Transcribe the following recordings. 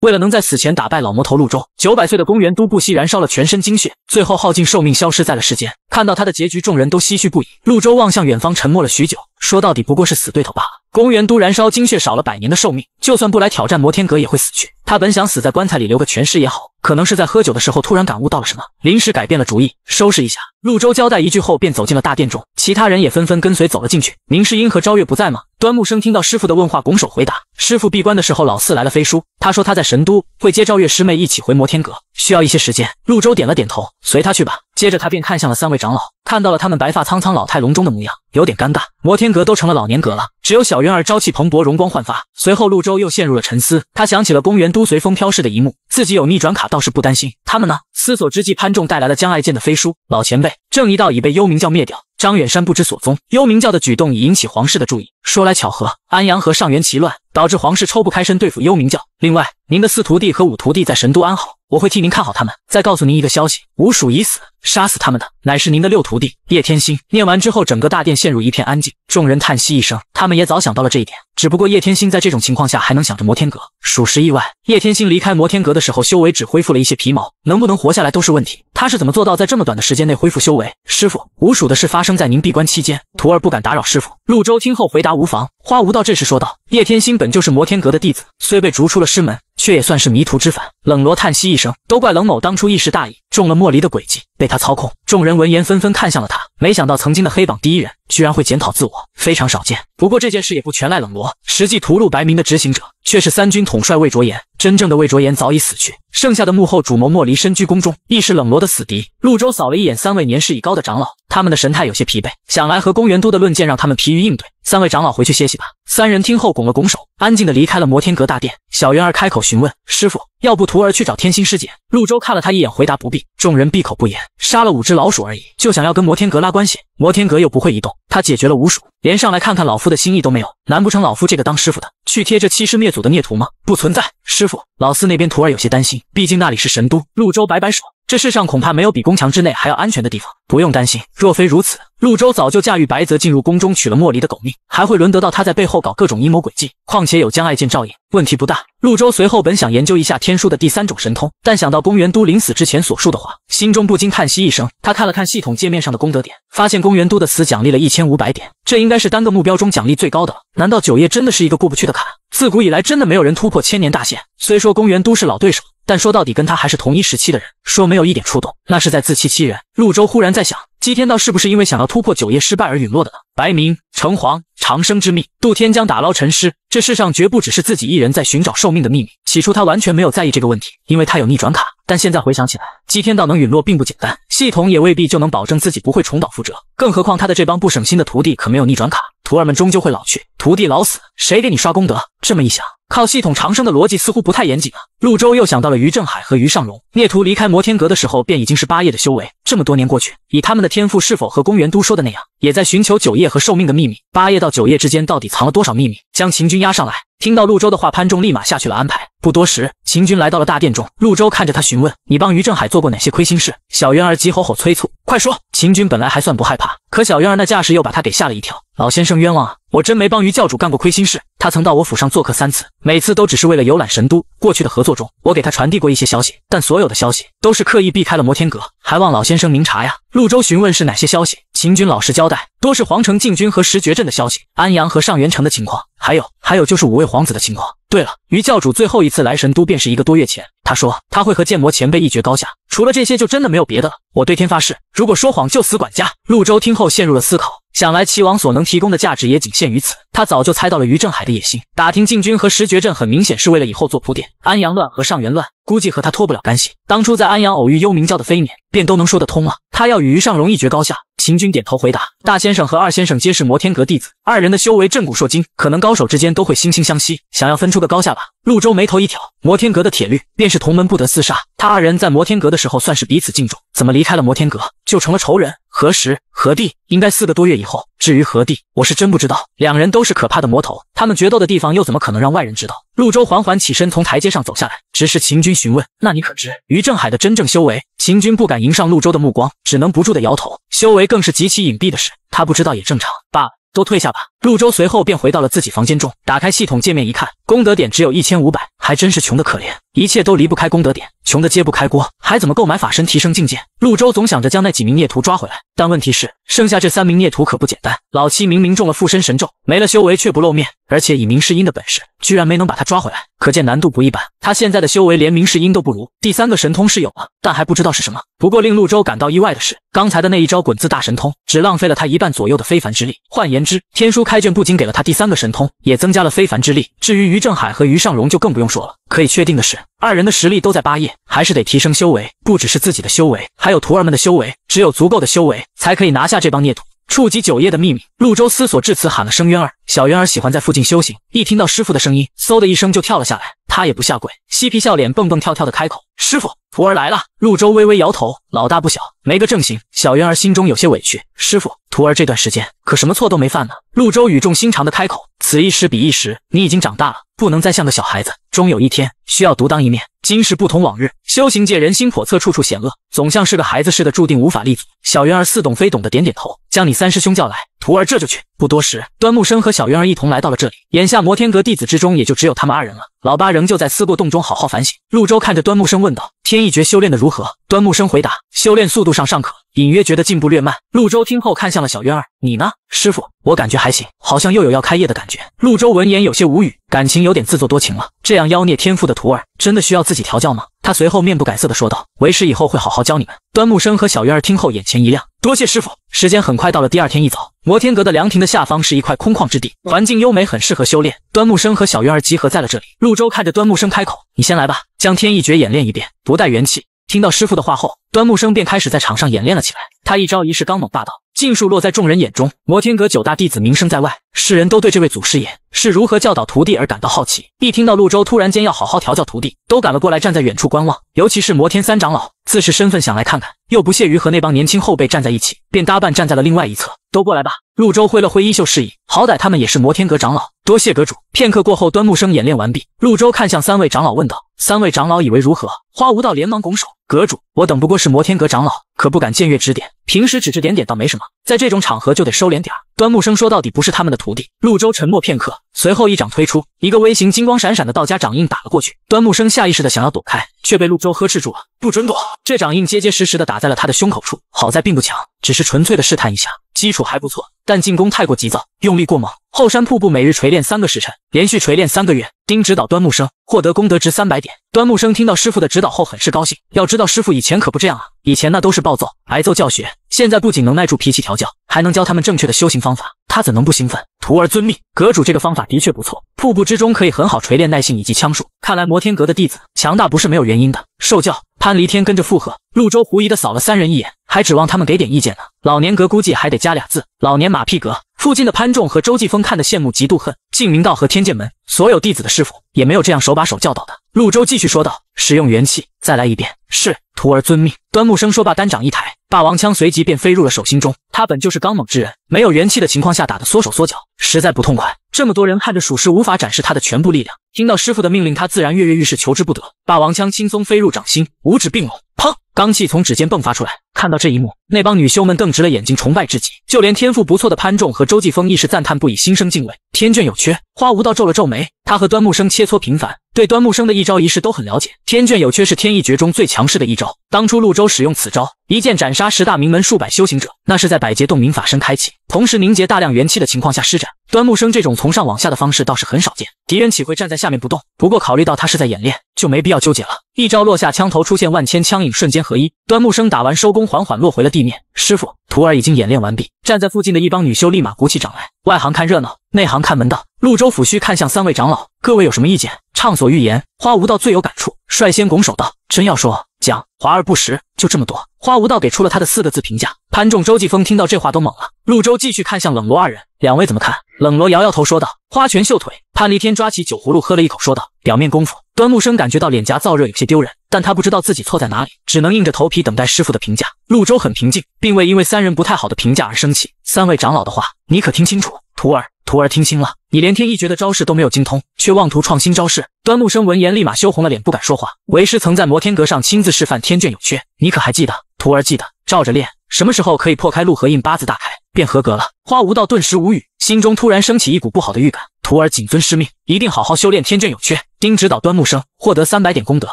为了能在死前打败老魔头陆周，九百岁的公园都不惜燃烧了全身精血，最后耗尽寿命，消失在了世间。看到他的结局，众人都唏嘘不已。陆州望向远方，沉默了许久。说到底，不过是死对头罢了。公园都燃烧精血少了百年的寿命，就算不来挑战摩天阁，也会死去。他本想死在棺材里，留个全尸也好。可能是在喝酒的时候突然感悟到了什么，临时改变了主意，收拾一下。陆州交代一句后，便走进了大殿中。其他人也纷纷跟随走了进去。明世英和昭月不在吗？端木生听到师傅的问话，拱手回答：“师傅闭关的时候，老四来了飞书，他说他在神都会接昭月师妹一起回摩天阁，需要一些时间。”陆州点了点头，随他去吧。接着他便看向了三位长老，看到了他们白发苍苍、老态龙钟的模样，有点尴尬。摩天阁都成了老年阁了，只有小元儿朝气蓬勃、容光焕发。随后陆周又陷入了沉思，他想起了公园都随风飘逝的一幕，自己有逆转卡，倒是不担心他们呢。思索之际，潘仲带来了江爱剑的飞书，老前辈正义道已被幽冥教灭掉，张远山不知所踪，幽冥教的举动已引起皇室的注意。说来巧合。安阳和上元齐乱，导致皇室抽不开身对付幽冥教。另外，您的四徒弟和五徒弟在神都安好，我会替您看好他们。再告诉您一个消息，五鼠已死，杀死他们的乃是您的六徒弟叶天心。念完之后，整个大殿陷入一片安静，众人叹息一声，他们也早想到了这一点。只不过叶天心在这种情况下还能想着摩天阁，属实意外。叶天心离开摩天阁的时候，修为只恢复了一些皮毛，能不能活下来都是问题。他是怎么做到在这么短的时间内恢复修为？师傅，五鼠的事发生在您闭关期间，徒儿不敢打扰师傅。陆舟听后回答无妨。花无道这时说道：“叶天心本就是摩天阁的弟子，虽被逐出了师门。”却也算是迷途知返。冷罗叹息一声，都怪冷某当初一时大意，中了莫离的诡计，被他操控。众人闻言纷纷看向了他，没想到曾经的黑榜第一人居然会检讨自我，非常少见。不过这件事也不全赖冷罗，实际屠戮白明的执行者却是三军统帅魏卓言。真正的魏卓言早已死去，剩下的幕后主谋莫离身居宫中，亦是冷罗的死敌。陆州扫了一眼三位年事已高的长老，他们的神态有些疲惫，想来和公园都的论剑让他们疲于应对。三位长老回去歇息吧。三人听后拱了拱手，安静的离开了摩天阁大殿。小元儿开口询问：“师傅，要不徒儿去找天心师姐？”陆舟看了他一眼，回答：“不必。”众人闭口不言。杀了五只老鼠而已，就想要跟摩天阁拉关系？摩天阁又不会移动，他解决了五鼠，连上来看看老夫的心意都没有。难不成老夫这个当师傅的去贴这欺师灭祖的孽徒吗？不存在。师傅，老四那边徒儿有些担心，毕竟那里是神都。陆舟摆摆手。这世上恐怕没有比宫墙之内还要安全的地方。不用担心，若非如此，陆州早就驾驭白泽进入宫中取了莫离的狗命，还会轮得到他在背后搞各种阴谋诡计？况且有江爱剑照应，问题不大。陆州随后本想研究一下天书的第三种神通，但想到公元都临死之前所说的话，心中不禁叹息一声。他看了看系统界面上的功德点，发现公元都的死奖励了一千五百点，这应该是单个目标中奖励最高的了。难道九叶真的是一个过不去的坎？自古以来，真的没有人突破千年大限。虽说公园都是老对手，但说到底，跟他还是同一时期的人。说没有一点触动，那是在自欺欺人。陆舟忽然在想，姬天道是不是因为想要突破九叶失败而陨落的呢？白明、城隍、长生之秘，杜天将打捞沉尸。这世上绝不只是自己一人在寻找寿命的秘密。起初他完全没有在意这个问题，因为他有逆转卡。但现在回想起来，姬天道能陨落并不简单，系统也未必就能保证自己不会重蹈覆辙。更何况他的这帮不省心的徒弟可没有逆转卡，徒儿们终究会老去。徒弟老死，谁给你刷功德？这么一想，靠系统长生的逻辑似乎不太严谨啊。陆周又想到了于正海和于尚荣。孽徒离开摩天阁的时候，便已经是八叶的修为。这么多年过去，以他们的天赋，是否和公元都说的那样，也在寻求九叶和寿命的秘密？八叶到九叶之间，到底藏了多少秘密？将秦军押上来。听到陆周的话，潘仲立马下去了安排。不多时，秦军来到了大殿中。陆周看着他，询问：“你帮于正海做过哪些亏心事？”小渊儿急吼吼催促：“快说！”秦军本来还算不害怕，可小渊儿那架势又把他给吓了一跳。老先生冤枉啊！我真没帮于教主干过亏心事。他曾到我府上做客三次，每次都只是为了游览神都。过去的合作中，我给他传递过一些消息，但所有的消息都是刻意避开了摩天阁，还望老先生明察呀。陆州询问是哪些消息，秦军老实交代，多是皇城禁军和石绝阵的消息，安阳和上元城的情况，还有还有就是五位皇子的情况。对了，于教主最后一次来神都便是一个多月前，他说他会和剑魔前辈一决高下。除了这些，就真的没有别的了。我对天发誓，如果说谎就死。管家陆州听后陷入了思考。想来，齐王所能提供的价值也仅限于此。他早就猜到了于正海的野心，打听禁军和十绝阵，很明显是为了以后做铺垫。安阳乱和上元乱，估计和他脱不了干系。当初在安阳偶遇幽冥教的飞冕，便都能说得通了。他要与于尚荣一决高下。秦军点头回答：“大先生和二先生皆是摩天阁弟子，二人的修为震古烁今，可能高手之间都会惺惺相惜，想要分出个高下吧。”陆舟眉头一挑：“摩天阁的铁律便是同门不得厮杀。他二人在摩天阁的时候算是彼此敬重，怎么离开了摩天阁就成了仇人？”何时何地？应该四个多月以后。至于何地，我是真不知道。两人都是可怕的魔头，他们决斗的地方又怎么可能让外人知道？陆州缓缓起身，从台阶上走下来，直视秦军询问：“那你可知于正海的真正修为？”秦军不敢迎上陆州的目光，只能不住的摇头。修为更是极其隐蔽的事，他不知道也正常。罢了，都退下吧。陆舟随后便回到了自己房间中，打开系统界面一看，功德点只有一千五百，还真是穷的可怜。一切都离不开功德点，穷的揭不开锅，还怎么购买法身提升境界？陆舟总想着将那几名孽徒抓回来，但问题是，剩下这三名孽徒可不简单。老七明明中了附身神咒，没了修为却不露面，而且以明世音的本事，居然没能把他抓回来，可见难度不一般。他现在的修为连明世音都不如。第三个神通是有了，但还不知道是什么。不过令陆舟感到意外的是，刚才的那一招滚字大神通，只浪费了他一半左右的非凡之力。换言之，天书。开卷不仅给了他第三个神通，也增加了非凡之力。至于于正海和于尚荣，就更不用说了。可以确定的是，二人的实力都在八叶，还是得提升修为。不只是自己的修为，还有徒儿们的修为。只有足够的修为，才可以拿下这帮孽徒，触及九叶的秘密。陆州思索至此，喊了声“渊儿”，小渊儿喜欢在附近修行，一听到师傅的声音，嗖的一声就跳了下来。他也不下跪，嬉皮笑脸、蹦蹦跳跳的开口：“师傅，徒儿来了。”陆周微微摇头，老大不小，没个正形。小渊儿心中有些委屈：“师傅，徒儿这段时间可什么错都没犯呢。”陆周语重心长的开口：“此一时彼一时，你已经长大了，不能再像个小孩子。终有一天需要独当一面。今世不同往日，修行界人心叵测，处处险恶，总像是个孩子似的，注定无法立足。”小渊儿似懂非懂的点点头，将你三师兄叫来，徒儿这就去。不多时，端木生和小渊儿一同来到了这里。眼下摩天阁弟子之中，也就只有他们二人了。老八仍旧在思过洞中好好反省。陆周看着端木生问道：“天意诀修炼的如何？”端木生回答。修炼速度上尚可，隐约觉得进步略慢。陆周听后看向了小渊儿，你呢，师傅？我感觉还行，好像又有要开业的感觉。陆周闻言有些无语，感情有点自作多情了。这样妖孽天赋的徒儿，真的需要自己调教吗？他随后面不改色的说道：“为师以后会好好教你们。”端木生和小渊儿听后眼前一亮，多谢师傅。时间很快到了第二天一早，摩天阁的凉亭的下方是一块空旷之地，环境优美，很适合修炼。端木生和小渊儿集合在了这里。陆周看着端木生开口：“你先来吧，将天意诀演练一遍，不带元气。”听到师父的话后，端木生便开始在场上演练了起来。他一招一式刚猛霸道，尽数落在众人眼中。摩天阁九大弟子名声在外，世人都对这位祖师爷是如何教导徒弟而感到好奇。一听到陆州突然间要好好调教徒弟，都赶了过来，站在远处观望。尤其是摩天三长老，自恃身份，想来看看。又不屑于和那帮年轻后辈站在一起，便搭伴站在了另外一侧。都过来吧！陆舟挥了挥衣袖，示意。好歹他们也是摩天阁长老，多谢阁主。片刻过后，端木生演练完毕，陆舟看向三位长老，问道：“三位长老以为如何？”花无道连忙拱手：“阁主，我等不过是摩天阁长老，可不敢僭越指点。平时指指点点倒没什么，在这种场合就得收敛点儿。”端木生说：“到底不是他们的徒弟。”陆舟沉默片刻，随后一掌推出一个微型金光闪闪的道家掌印打了过去。端木生下意识的想要躲开，却被陆舟呵斥住了：“不准躲！”这掌印结结实实的打在了他的胸口处，好在并不强，只是纯粹的试探一下，基础还不错，但进攻太过急躁，用力过猛。后山瀑布每日锤炼三个时辰，连续锤炼三个月。丁指导端木生获得功德值三百点。端木生听到师傅的指导后，很是高兴。要知道师傅以前可不这样啊，以前那都是暴揍、挨揍教学。现在不仅能耐住脾气调教，还能教他们正确的修行方法，他怎能不兴奋？徒儿遵命。阁主这个方法的确不错，瀑布之中可以很好锤炼耐性以及枪术。看来摩天阁的弟子强大不是没有原因的。受教。潘离天跟着附和。陆州狐疑的扫了三人一眼，还指望他们给点意见呢。老年阁估计还得加俩字：老年马屁阁。附近的潘仲和周继峰看得羡慕嫉妒恨，静明道和天剑门所有弟子的师傅也没有这样手把手教导的。陆舟继续说道：“使用元气，再来一遍。”是徒儿遵命。端木生说罢，单掌一抬。霸王枪随即便飞入了手心中。他本就是刚猛之人，没有元气的情况下打得缩手缩脚，实在不痛快。这么多人看着，属实无法展示他的全部力量。听到师傅的命令，他自然跃跃欲试，求之不得。霸王枪轻松飞入掌心，五指并拢，砰，罡气从指尖迸发出来。看到这一幕，那帮女修们瞪直了眼睛，崇拜至极。就连天赋不错的潘仲和周继峰亦是赞叹不已，心生敬畏。天卷有缺，花无道皱了皱眉。他和端木生切磋频繁，对端木生的一招一式都很了解。天卷有缺是天意诀中最强势的一招，当初陆州使用此招。一剑斩杀十大名门数百修行者，那是在百劫洞明法身开启，同时凝结大量元气的情况下施展。端木生这种从上往下的方式倒是很少见，敌人岂会站在下面不动？不过考虑到他是在演练，就没必要纠结了。一招落下，枪头出现万千枪影，瞬间合一。端木生打完收工，缓缓落回了地面。师傅，徒儿已经演练完毕。站在附近的一帮女修立马鼓起掌来。外行看热闹，内行看门道。陆州抚须看向三位长老，各位有什么意见？畅所欲言。花无道最有感触，率先拱手道：“真要说讲，华而不实。”就这么多。花无道给出了他的四个字评价。潘仲、周继峰听到这话都懵了。陆州继续看向冷罗二人：“两位怎么看？”冷罗摇摇头说道：“花拳绣腿。”潘离天抓起酒葫芦喝了一口，说道：“表面功夫。”端木生感觉到脸颊燥热，有些丢人，但他不知道自己错在哪里，只能硬着头皮等待师傅的评价。陆州很平静，并未因为三人不太好的评价而生气。三位长老的话，你可听清楚，徒儿。徒儿听清了，你连天一诀的招式都没有精通，却妄图创新招式。端木生闻言立马羞红了脸，不敢说话。为师曾在摩天阁上亲自示范天卷有缺，你可还记得？徒儿记得，照着练，什么时候可以破开陆河印八字大开，便合格了。花无道顿时无语，心中突然升起一股不好的预感。徒儿谨遵师命，一定好好修炼天卷有缺。丁指导端木生获得三百点功德，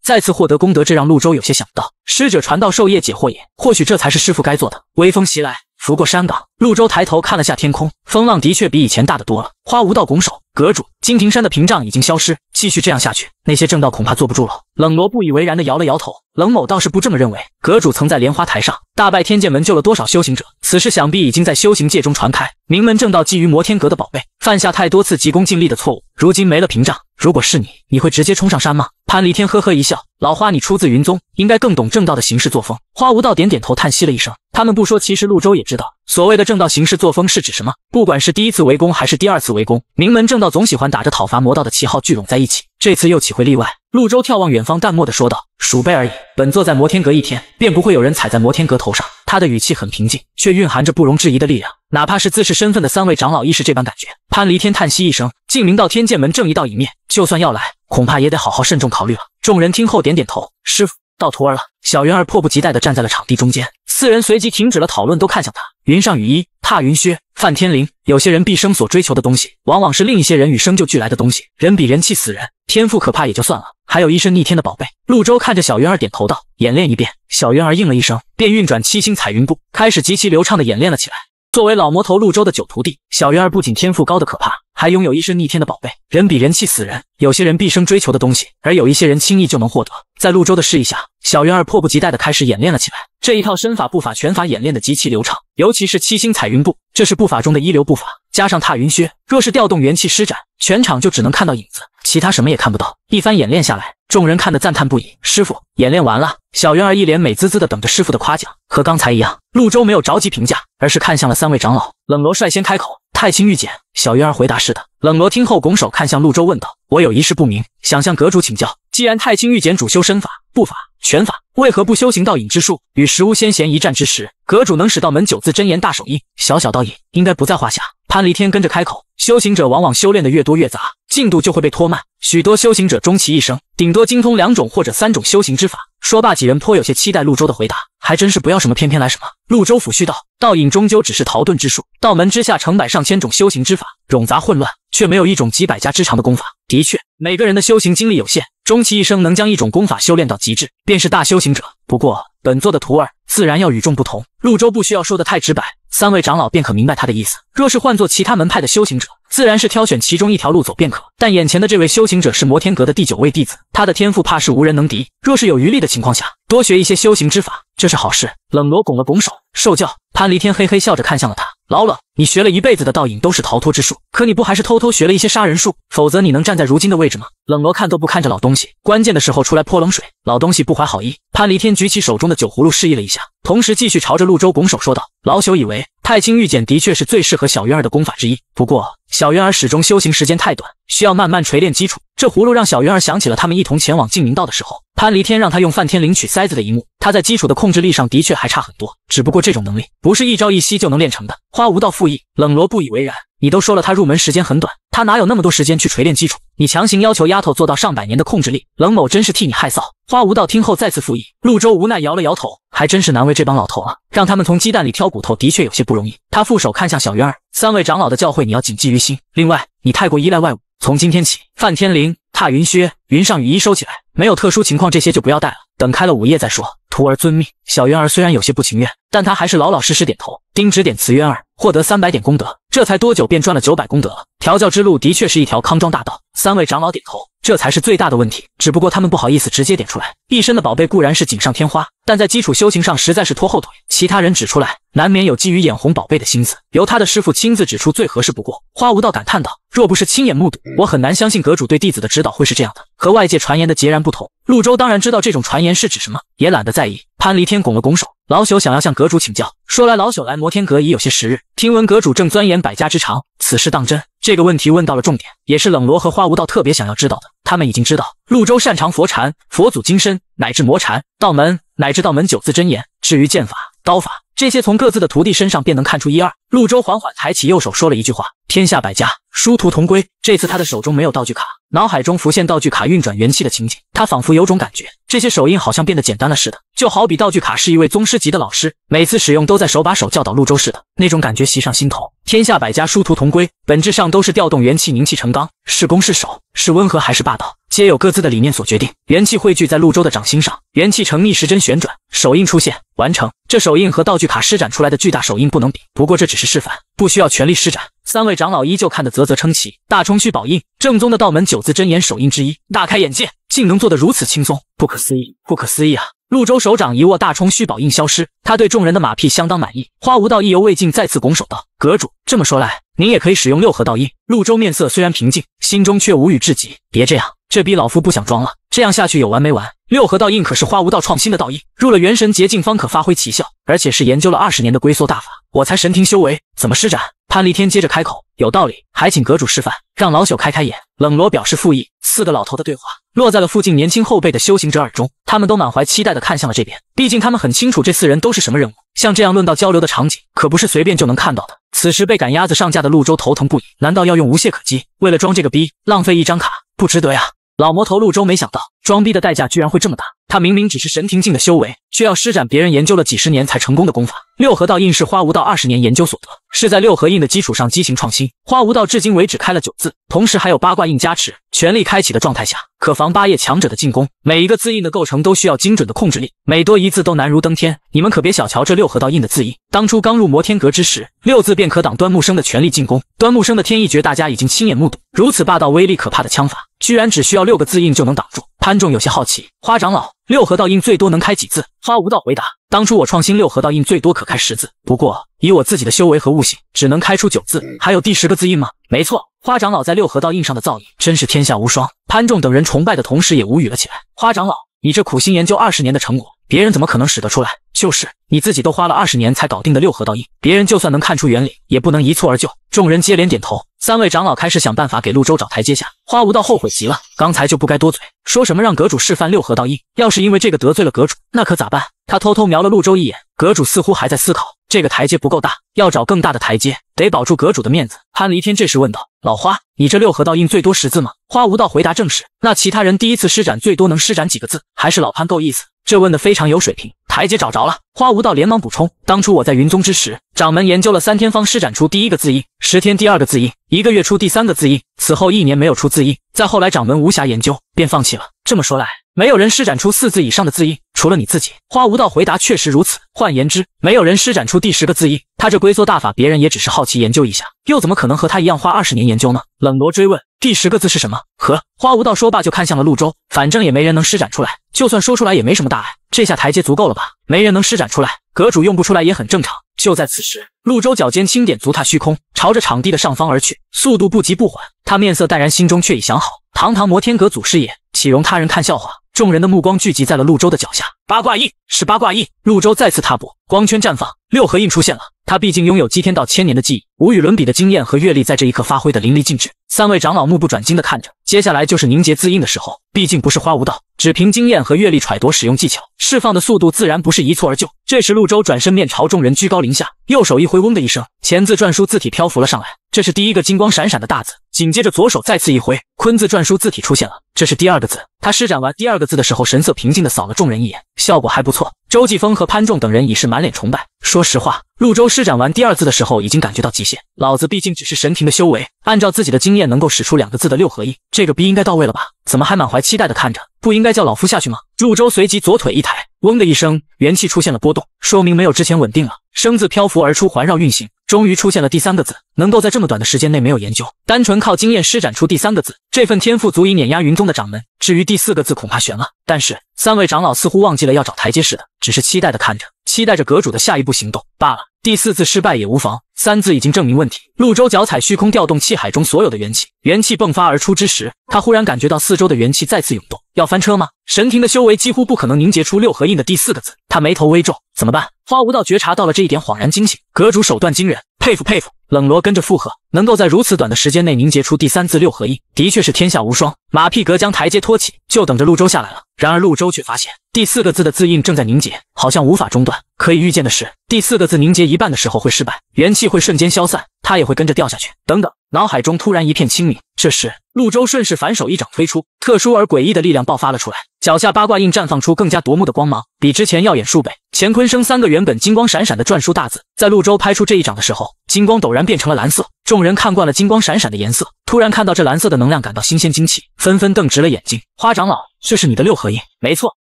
再次获得功德，这让陆州有些想不到。师者传道授业解惑也，或许这才是师傅该做的。微风袭来。拂过山岗，陆舟抬头看了下天空，风浪的确比以前大得多了。花无道拱手，阁主，金庭山的屏障已经消失，继续这样下去，那些正道恐怕坐不住了。冷罗不以为然地摇了摇头，冷某倒是不这么认为。阁主曾在莲花台上大拜天剑门，救了多少修行者，此事想必已经在修行界中传开。名门正道觊觎摩天阁的宝贝，犯下太多次急功近利的错误，如今没了屏障。如果是你，你会直接冲上山吗？潘离天呵呵一笑，老花，你出自云宗，应该更懂正道的行事作风。花无道点点头，叹息了一声。他们不说，其实陆州也知道，所谓的正道行事作风是指什么。不管是第一次围攻还是第二次围攻，名门正道总喜欢打着讨伐魔道的旗号聚拢在一起，这次又岂会例外？陆州眺望远方，淡漠的说道：“鼠辈而已，本座在摩天阁一天，便不会有人踩在摩天阁头上。”他的语气很平静，却蕴含着不容置疑的力量。哪怕是自视身份的三位长老，亦是这般感觉。潘离天叹息一声，静明道天剑门正一道隐灭，就算要来，恐怕也得好好慎重考虑了。众人听后点点头。师傅，到徒儿了。小云儿迫不及待地站在了场地中间。四人随即停止了讨论，都看向他。云上雨衣，踏云靴，范天灵。有些人毕生所追求的东西，往往是另一些人与生俱来的东西。人比人气，死人。天赋可怕也就算了，还有一身逆天的宝贝。陆舟看着小云儿，点头道：“演练一遍。”小云儿应了一声，便运转七星彩云步，开始极其流畅的演练了起来。作为老魔头陆舟的九徒弟，小云儿不仅天赋高的可怕，还拥有一身逆天的宝贝。人比人气，死人。有些人毕生追求的东西，而有一些人轻易就能获得。在陆舟的示意下，小云儿迫不及待的开始演练了起来。这一套身法、步法、拳法演练的极其流畅，尤其是七星彩云步，这是步法中的一流步法。加上踏云靴，若是调动元气施展，全场就只能看到影子，其他什么也看不到。一番演练下来，众人看得赞叹不已。师傅，演练完了。小鱼儿一脸美滋滋的等着师傅的夸奖。和刚才一样，陆舟没有着急评价，而是看向了三位长老。冷罗率先开口：“太清御简。”小鱼儿回答：“是的。”冷罗听后拱手看向陆舟，问道：“我有一事不明，想向阁主请教。既然太清御简主修身法、步法、拳法，为何不修行道隐之术？与十巫先贤一战之时，阁主能使道门九字真言大手印，小小道隐应该不在话下。”潘离天跟着开口：“修行者往往修炼的越多越杂，进度就会被拖慢。许多修行者终其一生，顶多精通两种或者三种修行之法。”说罢，几人颇有些期待陆州的回答。还真是不要什么，偏偏来什么。陆州抚须道：“道隐终究只是逃遁之术，道门之下成百上千种修行之法，冗杂混乱，却没有一种几百家之长的功法。的确，每个人的修行精力有限，终其一生能将一种功法修炼到极致，便是大修行者。不过，本座的徒儿自然要与众不同。”陆州不需要说的太直白。三位长老便可明白他的意思。若是换做其他门派的修行者，自然是挑选其中一条路走便可。但眼前的这位修行者是摩天阁的第九位弟子，他的天赋怕是无人能敌。若是有余力的情况下，多学一些修行之法，这是好事。冷罗拱了拱手，受教。潘离天嘿嘿笑着看向了他。老冷，你学了一辈子的倒影都是逃脱之术，可你不还是偷偷学了一些杀人术？否则你能站在如今的位置吗？冷罗看都不看着老东西，关键的时候出来泼冷水。老东西不怀好意，潘离天举起手中的酒葫芦示意了一下，同时继续朝着陆州拱手说道：“老朽以为太清玉简的确是最适合小鱼儿的功法之一，不过小鱼儿始终修行时间太短。”需要慢慢锤炼基础。这葫芦让小鱼儿想起了他们一同前往静明道的时候，潘离天让他用梵天领取塞子的一幕。他在基础的控制力上的确还差很多，只不过这种能力不是一朝一夕就能练成的。花无道复议，冷罗不以为然。你都说了他入门时间很短，他哪有那么多时间去锤炼基础？你强行要求丫头做到上百年的控制力，冷某真是替你害臊。花无道听后再次复议，陆州无奈摇了摇头，还真是难为这帮老头了，让他们从鸡蛋里挑骨头的确有些不容易。他负手看向小鱼儿，三位长老的教诲你要谨记于心。另外，你太过依赖外物。从今天起，范天灵踏云靴、云上雨衣收起来，没有特殊情况，这些就不要带了。等开了午夜再说。徒儿遵命。小渊儿虽然有些不情愿，但他还是老老实实点头。丁指点慈渊儿获得三百点功德，这才多久，便赚了九百功德了。调教之路的确是一条康庄大道。三位长老点头，这才是最大的问题。只不过他们不好意思直接点出来。一身的宝贝固然是锦上添花，但在基础修行上实在是拖后腿。其他人指出来，难免有基于眼红宝贝的心思。由他的师傅亲自指出最合适不过。花无道感叹道：“若不是亲眼目睹，我很难相信阁主对弟子的指导会是这样的，和外界传言的截然不同。”陆州当然知道这种传言是指什么，也懒得在意。潘离天拱了拱手。老朽想要向阁主请教。说来，老朽来摩天阁已有些时日，听闻阁主正钻研百家之长，此事当真？这个问题问到了重点，也是冷罗和花无道特别想要知道的。他们已经知道陆州擅长佛禅、佛祖金身，乃至魔禅道门，乃至道门九字真言。至于剑法、刀法，这些从各自的徒弟身上便能看出一二。陆州缓缓抬起右手，说了一句话：“天下百家，殊途同归。”这次他的手中没有道具卡，脑海中浮现道具卡运转元气的情景，他仿佛有种感觉，这些手印好像变得简单了似的，就好比道具卡是一位宗师级的老师，每次使用都在手把手教导陆州似的那种感觉袭上心头。天下百家殊途同归，本质上都是调动元气凝气成钢，是攻是守，是温和还是霸道，皆有各自的理念所决定。元气汇聚在陆州的掌心上，元气呈逆时针旋转，手印出现，完成。这手印和道具卡施展出来的巨大手印不能比，不过这只是示范，不需要全力施展。三位长老依旧看得啧啧称奇，大冲。虚宝印，正宗的道门九字真言手印之一，大开眼界，竟能做得如此轻松，不可思议，不可思议啊！陆州手掌一握，大冲虚宝印消失。他对众人的马屁相当满意。花无道意犹未尽，再次拱手道：“阁主，这么说来，您也可以使用六合道印。”陆州面色虽然平静，心中却无语至极。别这样。这逼老夫不想装了，这样下去有完没完？六合道印可是花无道创新的道印，入了元神结境方可发挥奇效，而且是研究了二十年的龟缩大法，我才神庭修为，怎么施展？潘立天接着开口，有道理，还请阁主示范，让老朽开开眼。冷罗表示附议。四个老头的对话落在了附近年轻后辈的修行者耳中，他们都满怀期待的看向了这边，毕竟他们很清楚这四人都是什么人物，像这样论道交流的场景可不是随便就能看到的。此时被赶鸭子上架的陆州头疼不已，难道要用无懈可击？为了装这个逼，浪费一张卡，不值得呀！老魔头陆周没想到。装逼的代价居然会这么大！他明明只是神庭境的修为，却要施展别人研究了几十年才成功的功法六合道印，是花无道二十年研究所得，是在六合印的基础上畸形创新。花无道至今为止开了九字，同时还有八卦印加持，全力开启的状态下，可防八叶强者的进攻。每一个字印的构成都需要精准的控制力，每多一字都难如登天。你们可别小瞧这六合道印的字印，当初刚入摩天阁之时，六字便可挡端木生的全力进攻。端木生的天意诀，大家已经亲眼目睹，如此霸道、威力可怕的枪法，居然只需要六个字印就能挡住。潘仲有些好奇，花长老六合道印最多能开几字？花无道回答：当初我创新六合道印，最多可开十字，不过以我自己的修为和悟性，只能开出九字。还有第十个字印吗？没错，花长老在六合道印上的造诣真是天下无双。潘仲等人崇拜的同时也无语了起来。花长老，你这苦心研究二十年的成果。别人怎么可能使得出来？就是你自己都花了二十年才搞定的六合道印，别人就算能看出原理，也不能一蹴而就。众人接连点头，三位长老开始想办法给陆州找台阶下。花无道后悔极了，刚才就不该多嘴，说什么让阁主示范六合道印。要是因为这个得罪了阁主，那可咋办？他偷偷瞄了陆州一眼，阁主似乎还在思考，这个台阶不够大，要找更大的台阶，得保住阁主的面子。潘离天这时问道：“老花，你这六合道印最多识字吗？”花无道回答：“正是。”那其他人第一次施展，最多能施展几个字？还是老潘够意思。这问的非常有水平，台阶找着了。花无道连忙补充：当初我在云宗之时，掌门研究了三天，方施展出第一个字印；十天第二个字印，一个月出第三个字印。此后一年没有出字印，再后来掌门无暇研究，便放弃了。这么说来。没有人施展出四字以上的字印，除了你自己。花无道回答，确实如此。换言之，没有人施展出第十个字印。他这龟缩大法，别人也只是好奇研究一下，又怎么可能和他一样花二十年研究呢？冷罗追问，第十个字是什么？和花无道说罢，就看向了陆州。反正也没人能施展出来，就算说出来也没什么大碍。这下台阶足够了吧？没人能施展出来，阁主用不出来也很正常。就在此时，陆州脚尖轻点，足踏虚空，朝着场地的上方而去，速度不急不缓。他面色淡然，心中却已想好，堂堂摩天阁祖师爷，岂容他人看笑话？众人的目光聚集在了陆舟的脚下，八卦印，是八卦印。陆舟再次踏步，光圈绽放，六合印出现了。他毕竟拥有祭天道千年的记忆，无与伦比的经验和阅历，在这一刻发挥的淋漓尽致。三位长老目不转睛的看着，接下来就是凝结字印的时候。毕竟不是花无道，只凭经验和阅历揣度使用技巧，释放的速度自然不是一蹴而就。这时，陆舟转身面朝众人，居高临下，右手一挥，嗡的一声，钱字篆书字体漂浮了上来。这是第一个金光闪闪的大字。紧接着，左手再次一挥，坤字篆书字体出现了。这是第二个字。他施展完第二个字的时候，神色平静地扫了众人一眼，效果还不错。周继峰和潘仲等人已是满脸崇拜。说实话，陆周施展完第二字的时候，已经感觉到极限。老子毕竟只是神庭的修为，按照自己的经验，能够使出两个字的六合一，这个逼应该到位了吧？怎么还满怀期待地看着？不应该叫老夫下去吗？陆周随即左腿一抬，嗡的一声，元气出现了波动，说明没有之前稳定了。生字漂浮而出，环绕运行。终于出现了第三个字，能够在这么短的时间内没有研究，单纯靠经验施展出第三个字，这份天赋足以碾压云宗的掌门。至于第四个字，恐怕悬了。但是三位长老似乎忘记了要找台阶似的，只是期待地看着。期待着阁主的下一步行动罢了。第四次失败也无妨，三字已经证明问题。陆舟脚踩虚空，调动气海中所有的元气，元气迸发而出之时，他忽然感觉到四周的元气再次涌动，要翻车吗？神庭的修为几乎不可能凝结出六合印的第四个字。他眉头微皱，怎么办？花无道觉察到了这一点，恍然惊醒。阁主手段惊人，佩服佩服。冷罗跟着附和，能够在如此短的时间内凝结出第三字六合印，的确是天下无双。马屁格将台阶托起，就等着陆舟下来了。然而陆舟却发现，第四个字的字印正在凝结，好像无法中断。可以预见的是，第四个字凝结一半的时候会失败，元气会瞬间消散，他也会跟着掉下去。等等，脑海中突然一片清明。这时，陆舟顺势反手一掌推出。特殊而诡异的力量爆发了出来，脚下八卦印绽放出更加夺目的光芒，比之前耀眼数倍。乾坤生三个原本金光闪闪的篆书大字，在陆州拍出这一掌的时候，金光陡然变成了蓝色。众人看惯了金光闪闪的颜色，突然看到这蓝色的能量，感到新鲜惊奇，纷纷瞪直了眼睛。花长老，这是你的六合印？没错。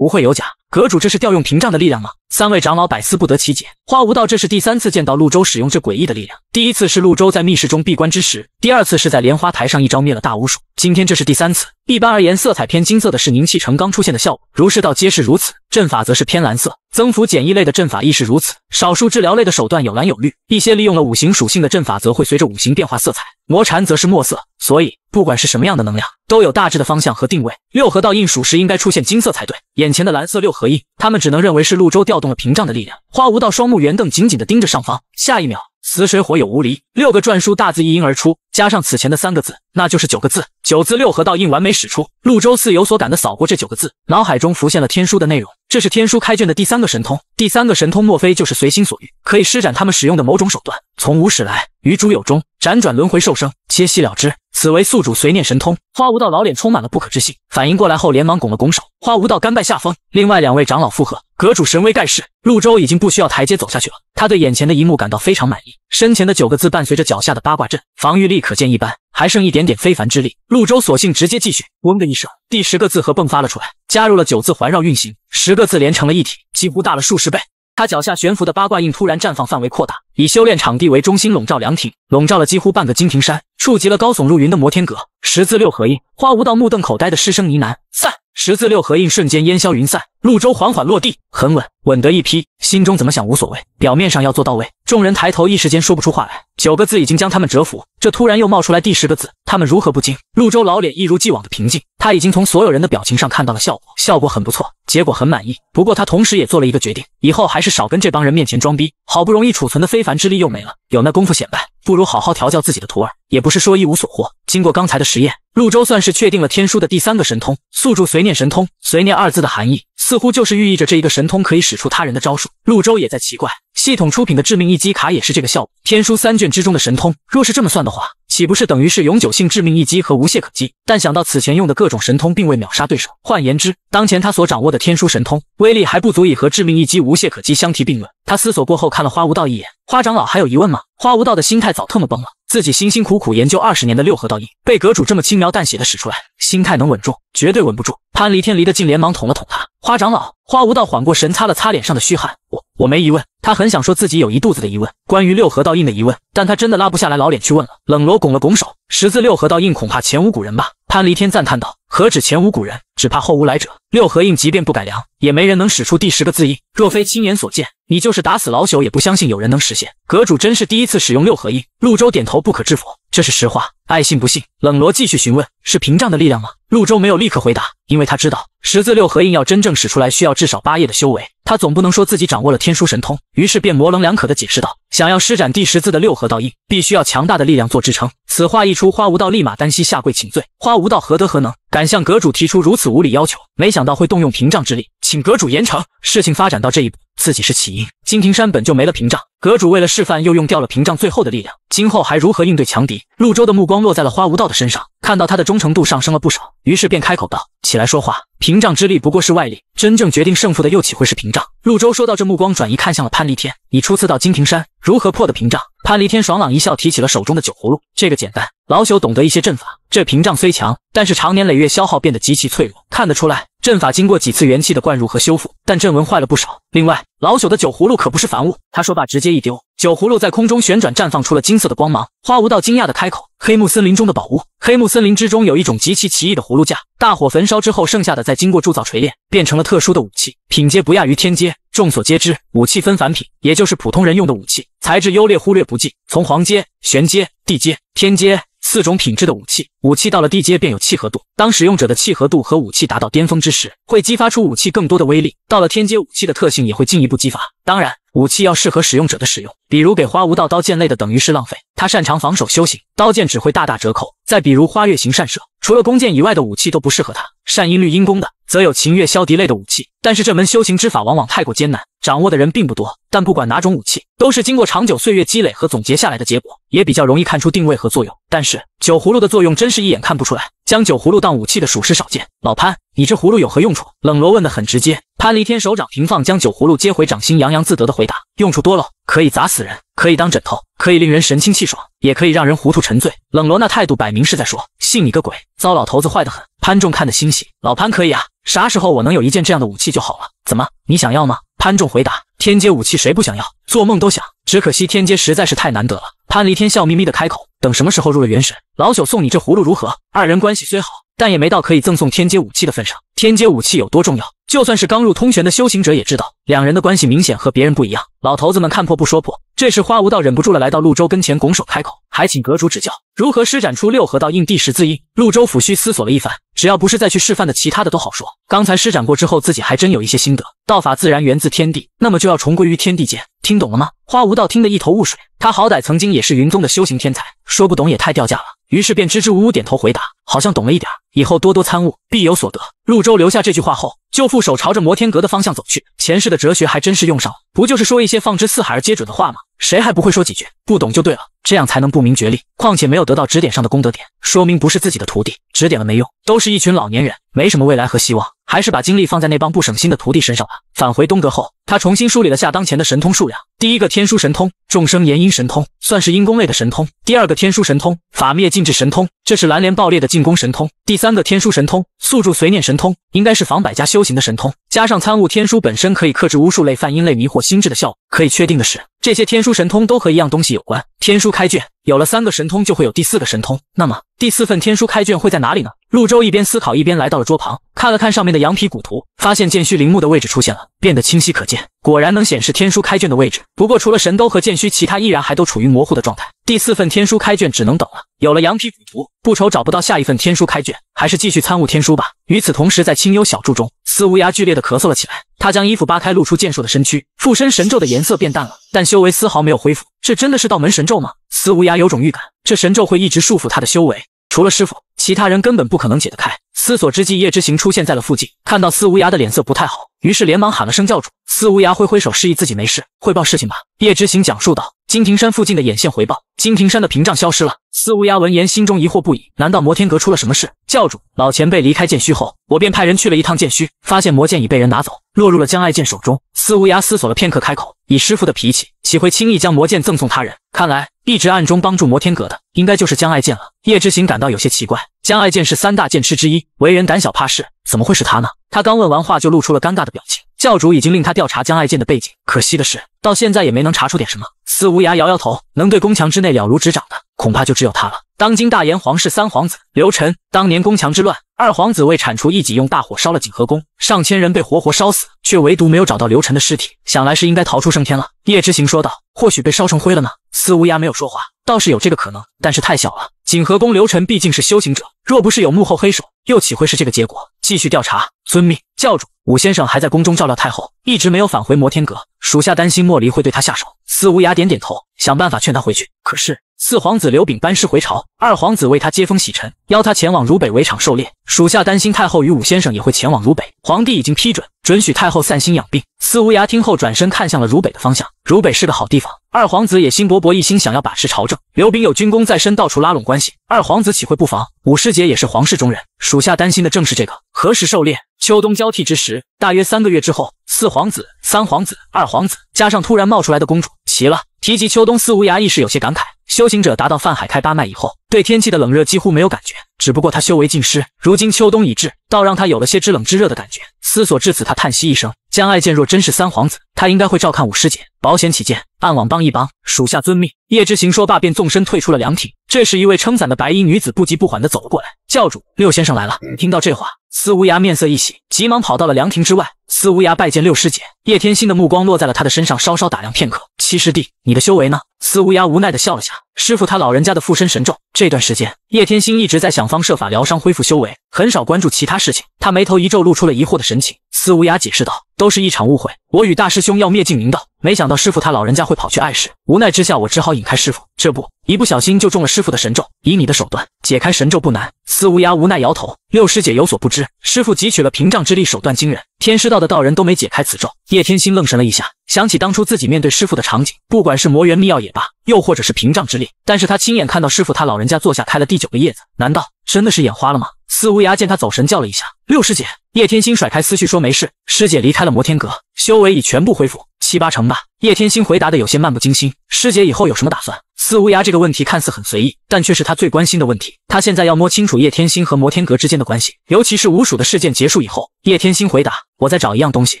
不会有假，阁主，这是调用屏障的力量吗？三位长老百思不得其解。花无道，这是第三次见到陆州使用这诡异的力量。第一次是陆州在密室中闭关之时，第二次是在莲花台上一招灭了大巫术，今天这是第三次。一般而言，色彩偏金色的是凝气成刚出现的效果，如是道皆是如此。阵法则是偏蓝色，增幅、简易类的阵法亦是如此。少数治疗类的手段有蓝有绿，一些利用了五行属性的阵法则会随着五行变化色彩。魔禅则是墨色，所以不管是什么样的能量，都有大致的方向和定位。六合道印属实应该出现金色才对，眼前的蓝色六合印，他们只能认为是陆州调动了屏障的力量。花无道双目圆瞪，紧紧的盯着上方。下一秒，死水火有无离六个篆书大字一应而出。加上此前的三个字，那就是九个字。九字六合道印完美使出，陆周四有所感的扫过这九个字，脑海中浮现了天书的内容。这是天书开卷的第三个神通。第三个神通，莫非就是随心所欲，可以施展他们使用的某种手段？从无始来，与主有终，辗转轮回受生，皆悉了之。此为宿主随念神通。花无道老脸充满了不可置信，反应过来后连忙拱了拱手。花无道甘拜下风。另外两位长老附和：“阁主神威盖世，陆周已经不需要台阶走下去了。”他对眼前的一幕感到非常满意。身前的九个字伴随着脚下的八卦阵防御力。可见一般，还剩一点点非凡之力。陆舟索性直接继续，嗡的一声，第十个字合迸发了出来，加入了九字环绕运行，十个字连成了一体，几乎大了数十倍。他脚下悬浮的八卦印突然绽放，范围扩大，以修炼场地为中心，笼罩凉亭，笼罩了几乎半个金庭山，触及了高耸入云的摩天阁。十字六合印，花无道目瞪口呆的失声呢喃：“散！”十字六合印瞬间烟消云散，陆舟缓缓落地，很稳，稳得一批。心中怎么想无所谓，表面上要做到位。众人抬头，一时间说不出话来。九个字已经将他们折服，这突然又冒出来第十个字，他们如何不惊？陆舟老脸一如既往的平静，他已经从所有人的表情上看到了效果，效果很不错，结果很满意。不过他同时也做了一个决定，以后还是少跟这帮人面前装逼。好不容易储存的非凡之力又没了，有那功夫显摆，不如好好调教自己的徒儿。也不是说一无所获。经过刚才的实验，陆舟算是确定了天书的第三个神通——宿主随念神通。随念二字的含义，似乎就是寓意着这一个神通可以使出他人的招数。陆舟也在奇怪，系统出品的致命一击卡也是这个效果。天书三卷之中的神通，若是这么算的话，岂不是等于是永久性致命一击和无懈可击？但想到此前用的各种神通并未秒杀对手，换言之，当前他所掌握的天书神通威力还不足以和致命一击、无懈可击相提并论。他思索过后，看了花无道一眼：“花长老还有疑问吗？”花无道的心态早特么崩了。自己辛辛苦苦研究二十年的六合道印，被阁主这么轻描淡写的使出来，心态能稳住？绝对稳不住！潘离天离得近，连忙捅了捅他。花长老，花无道缓过神，擦了擦脸上的虚汗。我我没疑问，他很想说自己有一肚子的疑问，关于六合道印的疑问，但他真的拉不下来老脸去问了。冷罗拱了拱手，十字六合道印恐怕前无古人吧？潘离天赞叹道，何止前无古人，只怕后无来者。六合印即便不改良，也没人能使出第十个字印。若非亲眼所见，你就是打死老朽也不相信有人能实现。阁主真是第一次使用六合印。陆州点头，不可置否。这是实话，爱信不信。冷罗继续询问：“是屏障的力量吗？”陆州没有立刻回答，因为他知道十字六合印要真正使出来，需要至少八页的修为。他总不能说自己掌握了天书神通，于是便模棱两可地解释道：“想要施展第十字的六合道印，必须要强大的力量做支撑。”此话一出，花无道立马单膝下跪请罪：“花无道何德何能，敢向阁主提出如此无理要求？没想到会动用屏障之力，请阁主严惩。”事情发展到这一步。自己是起因，金庭山本就没了屏障，阁主为了示范，又用掉了屏障最后的力量，今后还如何应对强敌？陆州的目光落在了花无道的身上，看到他的忠诚度上升了不少，于是便开口道：“起来说话，屏障之力不过是外力，真正决定胜负的又岂会是屏障？”陆州说到这，目光转移看向了潘立天：“你初次到金庭山，如何破的屏障？”潘离天爽朗一笑，提起了手中的酒葫芦。这个简单，老朽懂得一些阵法。这屏障虽强，但是常年累月消耗，变得极其脆弱。看得出来，阵法经过几次元气的灌入和修复，但阵纹坏了不少。另外，老朽的酒葫芦可不是凡物。他说罢，直接一丢，酒葫芦在空中旋转，绽放出了金色的光芒。花无道惊讶的开口：“黑木森林中的宝物，黑木森林之中有一种极其奇异的葫芦架，大火焚烧之后，剩下的再经过铸造锤炼，变成了特殊的武器，品阶不亚于天阶。”众所皆知，武器分凡品，也就是普通人用的武器，材质优劣忽略不计。从黄阶、玄阶、地阶、天阶四种品质的武器，武器到了地阶便有契合度。当使用者的契合度和武器达到巅峰之时，会激发出武器更多的威力。到了天阶，武器的特性也会进一步激发。当然，武器要适合使用者的使用，比如给花无道刀剑类的，等于是浪费。他擅长防守修行，刀剑只会大打折扣。再比如花月行善射，除了弓箭以外的武器都不适合他。善音律音功的，则有琴乐、箫笛类的武器。但是这门修行之法往往太过艰难，掌握的人并不多。但不管哪种武器，都是经过长久岁月积累和总结下来的结果，也比较容易看出定位和作用。但是酒葫芦的作用真是一眼看不出来，将酒葫芦当武器的属实少见。老潘，你这葫芦有何用处？冷罗问得很直接。潘离天手掌平放，将酒葫芦接回掌心，洋洋自得的回答：“用处多了，可以砸死人，可以当枕头，可以令人神清气爽，也可以让人糊涂沉醉。冷罗那态度摆明是在说，信你个鬼！糟老头子坏得很。潘仲看得欣喜，老潘可以啊，啥时候我能有一件这样的武器就好了？怎么，你想要吗？潘仲回答，天阶武器谁不想要，做梦都想。只可惜天阶实在是太难得了。潘离天笑眯眯的开口，等什么时候入了元神，老朽送你这葫芦如何？二人关系虽好，但也没到可以赠送天阶武器的份上。天阶武器有多重要？就算是刚入通玄的修行者也知道，两人的关系明显和别人不一样。老头子们看破不说破。这时花无道忍不住了，来到陆周跟前，拱手开口：“还请阁主指教，如何施展出六合道印第十字印？”陆周抚须思索了一番，只要不是再去示范的，其他的都好说。刚才施展过之后，自己还真有一些心得。道法自然源自天地，那么就要重归于天地间，听懂了吗？花无道听得一头雾水，他好歹曾经也是云宗的修行天才，说不懂也太掉价了。于是便支支吾吾点头回答，好像懂了一点，以后多多参悟，必有所得。陆舟留下这句话后，就负手朝着摩天阁的方向走去。前世的哲学还真是用上了，不就是说一些放之四海而皆准的话吗？谁还不会说几句？不懂就对了，这样才能不明觉厉。况且没有得到指点上的功德点，说明不是自己的徒弟，指点了没用，都是一群老年人，没什么未来和希望。还是把精力放在那帮不省心的徒弟身上吧。返回东阁后，他重新梳理了下当前的神通数量。第一个天书神通众生言音神通，算是阴功类的神通。第二个天书神通法灭禁制神通，这是蓝莲爆裂的进攻神通。第三个天书神通宿住随念神通，应该是防百家修行的神通。加上参悟天书本身可以克制巫术类、泛音类、迷惑心智的效果。可以确定的是，这些天书神通都和一样东西有关。天书开卷，有了三个神通，就会有第四个神通。那么第四份天书开卷会在哪里呢？陆周一边思考，一边来到了桌旁，看了看上面的羊皮骨图，发现剑虚陵墓的位置出现了，变得清晰可见。果然能显示天书开卷的位置。不过除了神兜和剑虚，其他依然还都处于模糊的状态。第四份天书开卷只能等了。有了羊皮骨图，不愁找不到下一份天书开卷。还是继续参悟天书吧。与此同时，在清幽小筑中，司无涯剧烈的咳嗽了起来。他将衣服扒开，露出健硕的身躯。附身神咒的颜色变淡了，但修为丝毫没有恢复。这真的是道门神咒吗？司无涯有种预感，这神咒会一直束缚他的修为。除了师傅。其他人根本不可能解得开。思索之际，叶之行出现在了附近，看到司无涯的脸色不太好，于是连忙喊了声“教主”。司无涯挥挥手示意自己没事，汇报事情吧。叶之行讲述道：“金庭山附近的眼线回报，金庭山的屏障消失了。”司无涯闻言，心中疑惑不已，难道摩天阁出了什么事？教主，老前辈离开剑虚后，我便派人去了一趟剑虚，发现魔剑已被人拿走，落入了江爱剑手中。司无涯思索了片刻，开口。以师父的脾气，岂会轻易将魔剑赠送他人？看来一直暗中帮助摩天阁的，应该就是江爱剑了。叶之行感到有些奇怪，江爱剑是三大剑痴之一，为人胆小怕事，怎么会是他呢？他刚问完话，就露出了尴尬的表情。教主已经令他调查江爱剑的背景，可惜的是，到现在也没能查出点什么。司无涯摇摇头，能对宫墙之内了如指掌的。恐怕就只有他了。当今大炎皇室三皇子刘晨，当年宫墙之乱，二皇子为铲除异己，用大火烧了景和宫，上千人被活活烧死，却唯独没有找到刘晨的尸体。想来是应该逃出升天了。叶之行说道：“或许被烧成灰了呢？”司无涯没有说话，倒是有这个可能，但是太小了。景和宫刘晨毕竟是修行者，若不是有幕后黑手，又岂会是这个结果？继续调查。遵命，教主。武先生还在宫中照料太后，一直没有返回摩天阁，属下担心莫离会对他下手。司无涯点点头，想办法劝他回去。可是。四皇子刘炳班师回朝，二皇子为他接风洗尘，邀他前往汝北围场狩猎。属下担心太后与武先生也会前往汝北，皇帝已经批准，准许太后散心养病。司无涯听后转身看向了汝北的方向，汝北是个好地方。二皇子野心勃勃，一心想要把持朝政。刘炳有军功在身，到处拉拢关系，二皇子岂会不防？武师姐也是皇室中人，属下担心的正是这个。何时狩猎？秋冬交替之时，大约三个月之后。四皇子、三皇子、二皇子，加上突然冒出来的公主，齐了。提及秋冬司无涯，亦是有些感慨。修行者达到泛海开八脉以后，对天气的冷热几乎没有感觉。只不过他修为尽失，如今秋冬已至，倒让他有了些知冷知热的感觉。思索至此，他叹息一声。江爱见若真是三皇子，他应该会照看五师姐。保险起见，暗网帮一帮属下遵命。叶之行说罢，便纵身退出了凉亭。这时，一位撑伞的白衣女子不急不缓的走了过来。教主，六先生来了。听到这话，司无涯面色一喜，急忙跑到了凉亭之外。司无涯拜见六师姐。叶天心的目光落在了他的身上，稍稍打量片刻。七师弟，你的修为呢？司无涯无奈地笑了下，师傅他老人家的附身神咒。这段时间，叶天心一直在想方设法疗伤恢复修为，很少关注其他事情。他眉头一皱，露出了疑惑的神情。司无涯解释道：“都是一场误会，我与大师兄要灭尽明道，没想到师傅他老人家会跑去碍事。无奈之下，我只好引开师傅，这不一不小心就中了师傅的神咒。以你的手段，解开神咒不难。”司无涯无奈摇头：“六师姐有所不知，师傅汲取了屏障之力，手段惊人，天师道的道人都没解开此咒。”叶天心愣神了一下。想起当初自己面对师傅的场景，不管是魔元秘钥也罢，又或者是屏障之力，但是他亲眼看到师傅他老人家坐下开了第九个叶子，难道真的是眼花了吗？司无涯见他走神，叫了一下：“六师姐。”叶天心甩开思绪说：“没事，师姐离开了摩天阁，修为已全部恢复，七八成吧。”叶天心回答的有些漫不经心。“师姐以后有什么打算？”司无涯这个问题看似很随意，但却是他最关心的问题。他现在要摸清楚叶天心和摩天阁之间的关系，尤其是无鼠的事件结束以后。叶天心回答：“我在找一样东西，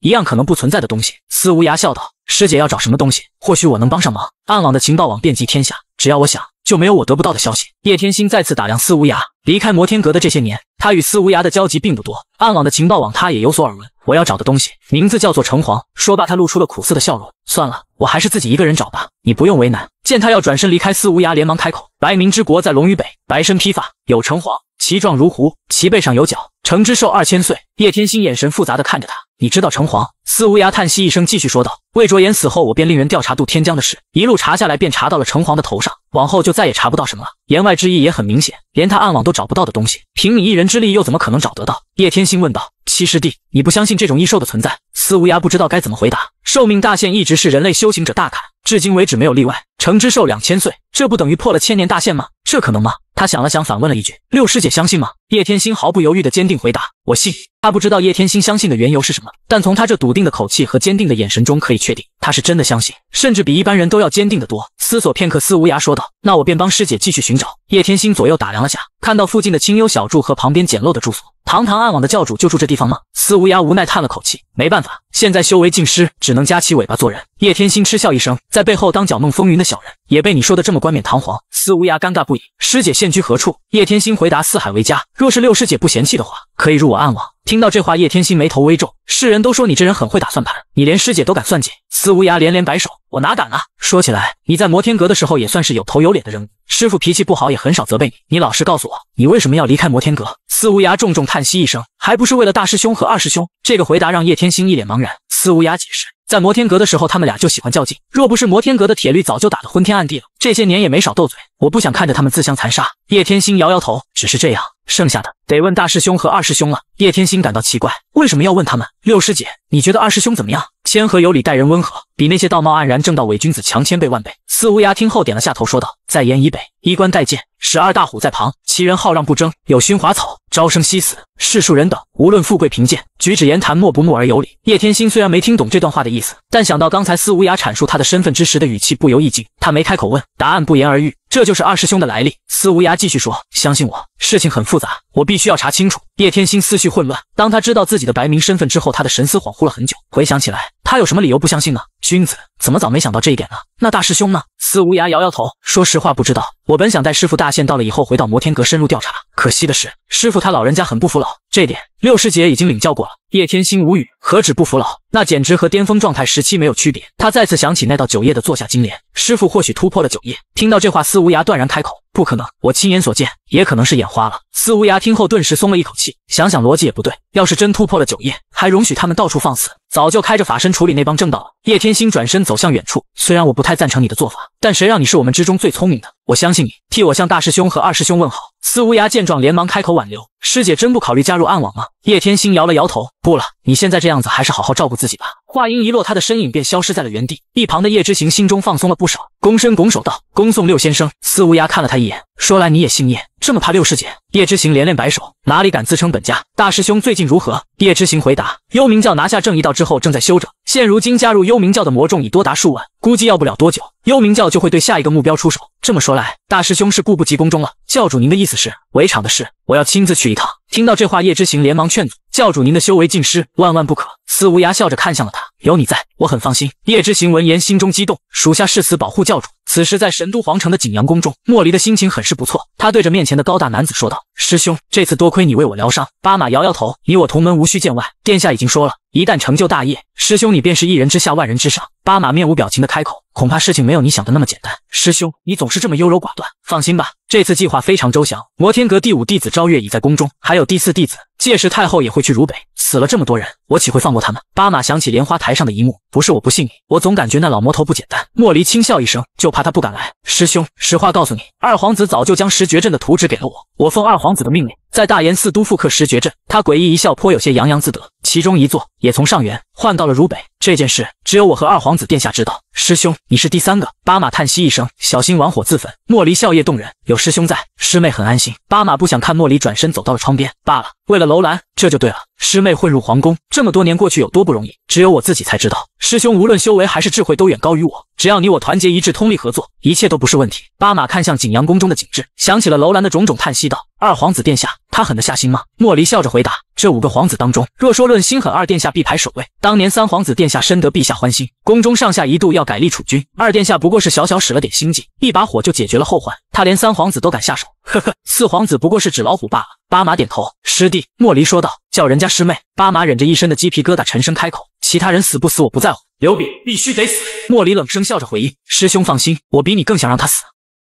一样可能不存在的东西。”司无涯笑道：“师姐要找什么东西？或许我能帮上忙。暗网的情报网遍及天下，只要我想，就没有我得不到的消息。”叶天心再次打量司无涯。离开摩天阁的这些年，他与司无涯的交集并不多。暗网的情报网，他也有所耳闻。我要找的东西，名字叫做城隍。说罢，他露出了苦涩的笑容。算了，我还是自己一个人找吧，你不用为难。见他要转身离开，司无涯连忙开口：“白明之国在龙域北，白身披发，有城隍。”其状如狐，其背上有角，成之寿二千岁。叶天心眼神复杂的看着他，你知道城隍？司无涯叹息一声，继续说道：“魏卓言死后，我便令人调查杜天江的事，一路查下来，便查到了城隍的头上，往后就再也查不到什么了。”言外之意也很明显，连他暗网都找不到的东西，凭你一人之力又怎么可能找得到？叶天心问道：“七师弟，你不相信这种异兽的存在？”司无涯不知道该怎么回答。寿命大限一直是人类修行者大坎，至今为止没有例外。成之寿两千岁，这不等于破了千年大限吗？这可能吗？他想了想，反问了一句：“六师姐相信吗？”叶天心毫不犹豫的坚定回答。我信他不知道叶天心相信的缘由是什么，但从他这笃定的口气和坚定的眼神中可以确定，他是真的相信，甚至比一般人都要坚定的多。思索片刻，司无涯说道：“那我便帮师姐继续寻找。”叶天心左右打量了下，看到附近的清幽小筑和旁边简陋的住所，堂堂暗网的教主就住这地方吗？司无涯无奈叹了口气，没办法，现在修为尽失，只能夹起尾巴做人。叶天心嗤笑一声，在背后当搅弄风云的小人，也被你说的这么冠冕堂皇。司无涯尴尬不已。师姐现居何处？叶天心回答：“四海为家。若是六师姐不嫌弃的话，可以入我。”暗网听到这话，叶天心眉头微皱。世人都说你这人很会打算盘，你连师姐都敢算计。司无涯连连摆手，我哪敢啊！说起来，你在摩天阁的时候也算是有头有脸的人物，师傅脾气不好，也很少责备你。你老实告诉我，你为什么要离开摩天阁？司无涯重重叹息一声，还不是为了大师兄和二师兄？这个回答让叶天心一脸茫然。司无涯解释，在摩天阁的时候，他们俩就喜欢较劲，若不是摩天阁的铁律，早就打得昏天暗地了。这些年也没少斗嘴，我不想看着他们自相残杀。叶天心摇摇头，只是这样。剩下的得问大师兄和二师兄了。叶天心感到奇怪，为什么要问他们？六师姐，你觉得二师兄怎么样？谦和有礼，待人温和，比那些道貌岸然、正道伪君子强千倍万倍。司无涯听后点了下头，说道：“在盐以北，衣冠待见，十二大虎在旁，其人好让不争，有熏华草，朝生夕死，世庶人等，无论富贵贫贱，举止言谈莫不睦而有礼。”叶天心虽然没听懂这段话的意思，但想到刚才司无涯阐述他的身份之时的语气，不由一惊。他没开口问，答案不言而喻。这就是二师兄的来历。司无涯继续说：“相信我，事情很复杂，我必须要查清楚。”叶天心思绪混乱。当他知道自己的白明身份之后，他的神思恍惚了很久，回想起来。他有什么理由不相信呢？君子怎么早没想到这一点呢？那大师兄呢？司无涯摇摇头，说实话不知道。我本想带师傅大限到了以后回到摩天阁深入调查，可惜的是，师傅他老人家很不服老，这点六师姐已经领教过了。叶天心无语，何止不服老，那简直和巅峰状态时期没有区别。他再次想起那道九叶的坐下金莲，师傅或许突破了九叶。听到这话，司无涯断然开口。不可能，我亲眼所见，也可能是眼花了。司无涯听后顿时松了一口气，想想逻辑也不对，要是真突破了九叶，还容许他们到处放肆，早就开着法身处理那帮正道了。叶天星转身走向远处，虽然我不太赞成你的做法，但谁让你是我们之中最聪明的，我相信你，替我向大师兄和二师兄问好。司无涯见状，连忙开口挽留，师姐真不考虑加入暗网吗？叶天星摇了摇头，不了，你现在这样子，还是好好照顾自己吧。话音一落，他的身影便消失在了原地。一旁的叶之行心中放松了不少，躬身拱手道：“恭送六先生。”司无涯看了他一眼，说：“来，你也姓叶，这么怕六师姐？”叶之行连连摆手，哪里敢自称本家大师兄？最近如何？叶之行回答：“幽冥教拿下正义道之后，正在休整。现如今加入幽冥教的魔众已多达数万，估计要不了多久，幽冥教就会对下一个目标出手。这么说来，大师兄是顾不及宫中了。教主，您的意思是围场的事，我要亲自去一趟。”听到这话，叶之行连忙劝阻：“教主，您的修为尽失，万万不可。”司无涯笑着看向了他：“有你在，我很放心。”叶之行闻言，心中激动，属下誓死保护教主。此时，在神都皇城的景阳宫中，莫离的心情很是不错，他对着面前的高大男子说道：“师兄，这次多亏你为我疗伤。”巴马摇摇头：“你我同门，无需见外。殿下已经说了，一旦成就大业，师兄你便是一人之下，万人之上。”巴马面无表情的开口：“恐怕事情没有你想的那么简单，师兄，你总是这么优柔寡断。放心吧。”这次计划非常周详，摩天阁第五弟子昭月已在宫中，还有第四弟子，届时太后也会去如北。死了这么多人，我岂会放过他们？巴马想起莲花台上的一幕，不是我不信你，我总感觉那老魔头不简单。莫离轻笑一声，就怕他不敢来。师兄，实话告诉你，二皇子早就将十绝阵的图纸给了我，我奉二皇子的命令，在大延寺都复刻十绝阵。他诡异一笑，颇有些洋洋自得。其中一座也从上元换到了如北，这件事只有我和二皇子殿下知道。师兄，你是第三个。巴马叹息一声，小心玩火自焚。莫离笑靥动人，有师兄在，师妹很安心。巴马不想看莫离转身走到了窗边，罢了，为了楼兰，这就对了。师妹混入皇宫这么多年过去有多不容易，只有我自己才知道。师兄无论修为还是智慧都远高于我，只要你我团结一致，通力合作，一切都不是问题。巴马看向景阳宫中的景致，想起了楼兰的种种，叹息道：“二皇子殿下，他狠得下心吗？”莫离笑着回答：“这五个皇子当中，若说论心狠，二殿下必排首位。当年三皇子殿下深得陛下欢心，宫中上下一度要改立储君，二殿下不过是小小使了点心计，一把火就解决了后患。他连三皇子都敢下手，呵呵，四皇子不过是纸老虎罢了。”巴马点头。师弟，莫离说道。叫人家师妹，巴马忍着一身的鸡皮疙瘩，沉声开口：“其他人死不死我不在乎，刘炳必须得死。”莫离冷声笑着回应：“师兄放心，我比你更想让他死。”